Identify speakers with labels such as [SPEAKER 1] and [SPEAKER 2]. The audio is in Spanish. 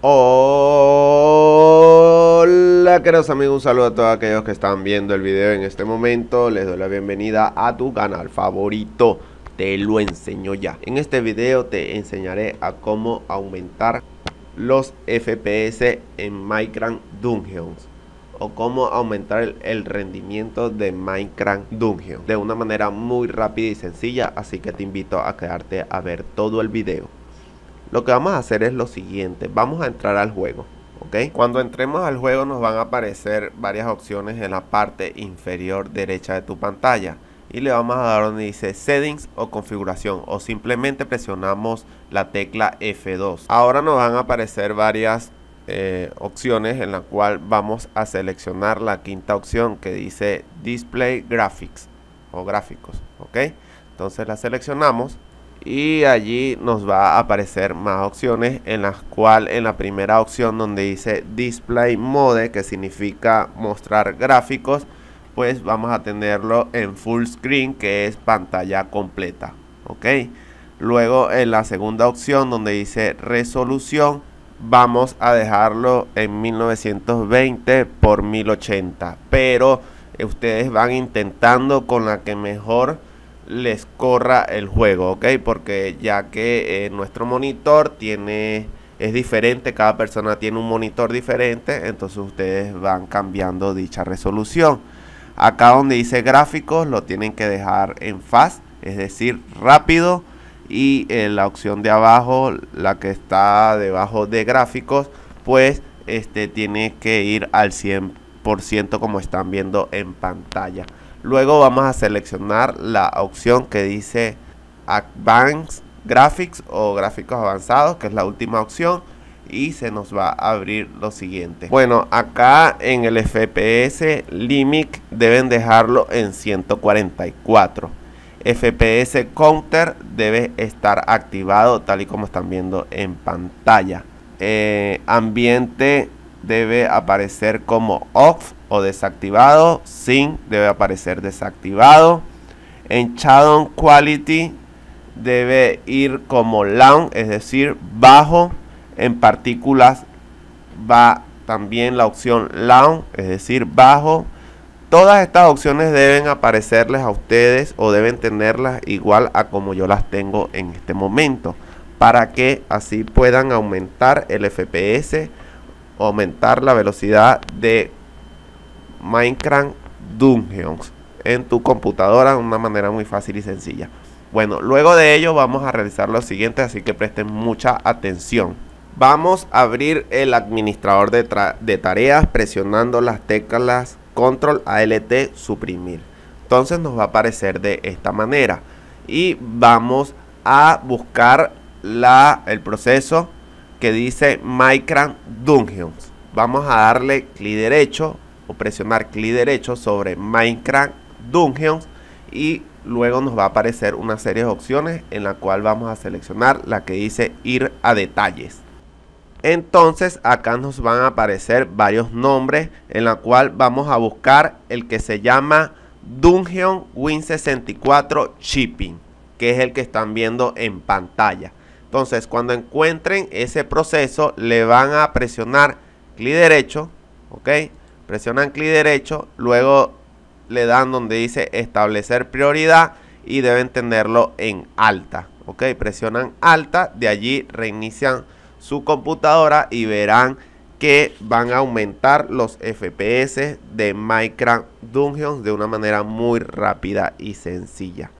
[SPEAKER 1] Hola queridos amigos, un saludo a todos aquellos que están viendo el video en este momento. Les doy la bienvenida a tu canal favorito. Te lo enseño ya. En este video te enseñaré a cómo aumentar los FPS en Minecraft Dungeons o cómo aumentar el, rendimiento de Minecraft Dungeons de una manera muy rápida y sencilla, así que te invito a quedarte a ver todo el video. Lo que vamos a hacer es lo siguiente, vamos a entrar al juego. ¿ok? Cuando entremos al juego nos van a aparecer varias opciones en la parte inferior derecha de tu pantalla. Y le vamos a dar donde dice settings o configuración o simplemente presionamos la tecla F2. Ahora nos van a aparecer varias eh, opciones en la cual vamos a seleccionar la quinta opción que dice display graphics o gráficos ok entonces la seleccionamos y allí nos va a aparecer más opciones en las cual en la primera opción donde dice display mode que significa mostrar gráficos pues vamos a tenerlo en full screen que es pantalla completa ok luego en la segunda opción donde dice resolución vamos a dejarlo en 1920 por 1080 pero ustedes van intentando con la que mejor les corra el juego, ¿ok? Porque ya que eh, nuestro monitor tiene es diferente, cada persona tiene un monitor diferente, entonces ustedes van cambiando dicha resolución. Acá donde dice gráficos lo tienen que dejar en fast, es decir, rápido. Y en eh, la opción de abajo, la que está debajo de gráficos, pues este tiene que ir al 100% como están viendo en pantalla. Luego vamos a seleccionar la opción que dice Advanced Graphics o gráficos avanzados, que es la última opción. Y se nos va a abrir lo siguiente. Bueno, acá en el FPS Limit deben dejarlo en 144. FPS Counter debe estar activado tal y como están viendo en pantalla. Eh, ambiente debe aparecer como off o desactivado. sin debe aparecer desactivado. En Shadow Quality debe ir como Low, es decir, bajo. En partículas va también la opción Low, es decir, bajo. Todas estas opciones deben aparecerles a ustedes o deben tenerlas igual a como yo las tengo en este momento para que así puedan aumentar el FPS, aumentar la velocidad de Minecraft Dungeons en tu computadora de una manera muy fácil y sencilla. Bueno, luego de ello vamos a realizar lo siguiente, así que presten mucha atención. Vamos a abrir el administrador de, tareas presionando las teclas Control ALT suprimir. Entonces nos va a aparecer de esta manera y vamos a buscar la, el proceso que dice Minecraft Dungeons. Vamos a darle clic derecho, presionar clic derecho sobre Minecraft Dungeons y luego nos va a aparecer una serie de opciones en la cual vamos a seleccionar la que dice ir a detalles. Entonces acá nos van a aparecer varios nombres en la cual vamos a buscar el que se llama Dungeon Win64 Shipping, que es el que están viendo en pantalla. Entonces cuando encuentren ese proceso le van a presionar clic derecho, ok, Presionan clic derecho, luego le dan donde dice establecer prioridad y deben tenerlo en alta. Ok, presionan alta, de allí reinician su computadora y verán que van a aumentar los FPS de Minecraft Dungeons de una manera muy rápida y sencilla.